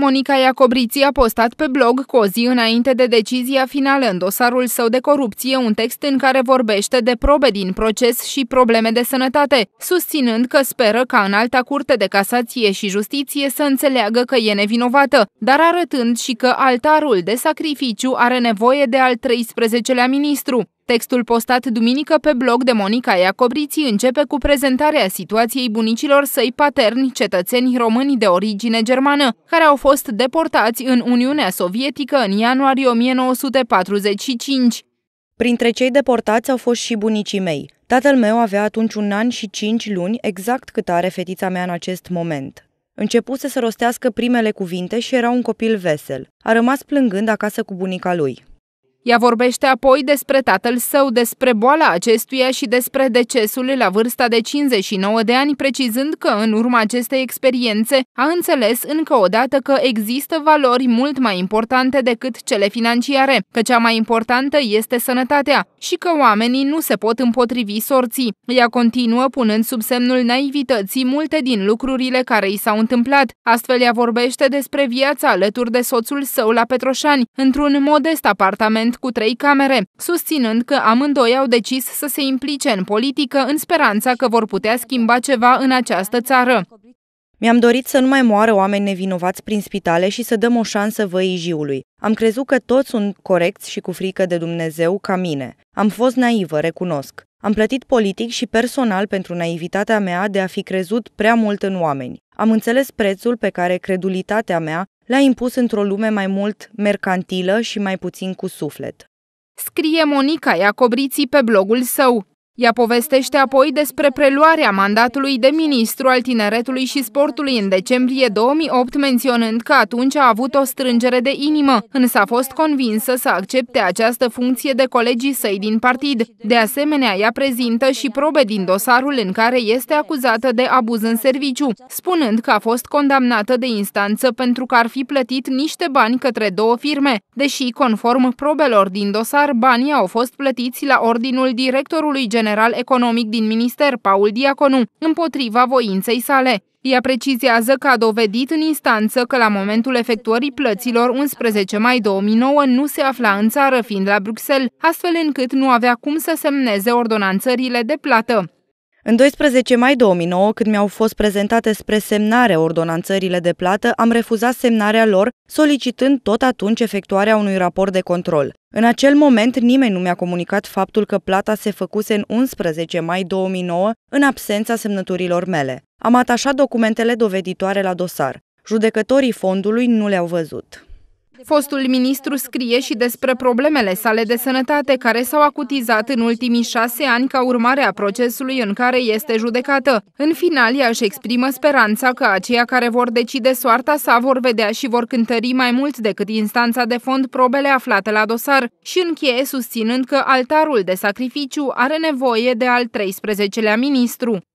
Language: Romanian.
Monica Iacobriții a postat pe blog cu o zi înainte de decizia finală în dosarul său de corupție un text în care vorbește de probe din proces și probleme de sănătate, susținând că speră ca în alta curte de casație și justiție să înțeleagă că e nevinovată, dar arătând și că altarul de sacrificiu are nevoie de al 13-lea ministru. Textul postat duminică pe blog de Monica Iacobriții începe cu prezentarea situației bunicilor săi paterni, cetățeni români de origine germană, care au fost deportați în Uniunea Sovietică în ianuarie 1945. Printre cei deportați au fost și bunicii mei. Tatăl meu avea atunci un an și cinci luni, exact cât are fetița mea în acest moment. Începuse să rostească primele cuvinte și era un copil vesel. A rămas plângând acasă cu bunica lui. Ea vorbește apoi despre tatăl său, despre boala acestuia și despre decesul la vârsta de 59 de ani, precizând că în urma acestei experiențe a înțeles încă o dată că există valori mult mai importante decât cele financiare, că cea mai importantă este sănătatea și că oamenii nu se pot împotrivi sorții. Ea continuă punând sub semnul naivității multe din lucrurile care i s-au întâmplat. Astfel ea vorbește despre viața alături de soțul său la Petroșani, într-un modest apartament apartament cu trei camere, susținând că amândoi au decis să se implice în politică în speranța că vor putea schimba ceva în această țară. Mi-am dorit să nu mai moară oameni nevinovați prin spitale și să dăm o șansă văii jiului. Am crezut că toți sunt corecți și cu frică de Dumnezeu ca mine. Am fost naivă, recunosc. Am plătit politic și personal pentru naivitatea mea de a fi crezut prea mult în oameni. Am înțeles prețul pe care credulitatea mea l-a impus într-o lume mai mult mercantilă și mai puțin cu suflet. Scrie Monica Iacobriții pe blogul său. Ea povestește apoi despre preluarea mandatului de ministru al tineretului și sportului în decembrie 2008, menționând că atunci a avut o strângere de inimă, însă a fost convinsă să accepte această funcție de colegii săi din partid. De asemenea, ea prezintă și probe din dosarul în care este acuzată de abuz în serviciu, spunând că a fost condamnată de instanță pentru că ar fi plătit niște bani către două firme, deși, conform probelor din dosar, banii au fost plătiți la ordinul directorului general general economic din minister, Paul Diaconu, împotriva voinței sale. Ea precizează că a dovedit în instanță că la momentul efectuării plăților 11 mai 2009 nu se afla în țară, fiind la Bruxelles, astfel încât nu avea cum să semneze ordonanțările de plată. În 12 mai 2009, când mi-au fost prezentate spre semnare ordonanțările de plată, am refuzat semnarea lor, solicitând tot atunci efectuarea unui raport de control. În acel moment, nimeni nu mi-a comunicat faptul că plata se făcuse în 11 mai 2009, în absența semnăturilor mele. Am atașat documentele doveditoare la dosar. Judecătorii fondului nu le-au văzut. Fostul ministru scrie și despre problemele sale de sănătate care s-au acutizat în ultimii șase ani ca urmare a procesului în care este judecată. În final, ea își exprimă speranța că aceia care vor decide soarta sa vor vedea și vor cântări mai mult decât instanța de fond probele aflate la dosar și încheie susținând că altarul de sacrificiu are nevoie de al 13-lea ministru.